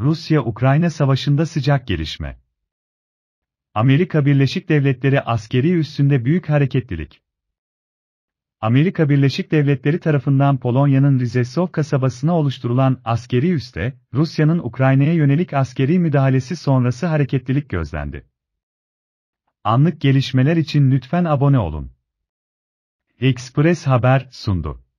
Rusya-Ukrayna savaşında sıcak gelişme. Amerika Birleşik Devletleri askeri üssünde büyük hareketlilik. Amerika Birleşik Devletleri tarafından Polonya'nın Rizesov kasabasına oluşturulan askeri üste, Rusya'nın Ukrayna'ya yönelik askeri müdahalesi sonrası hareketlilik gözlendi. Anlık gelişmeler için lütfen abone olun. Express Haber sundu.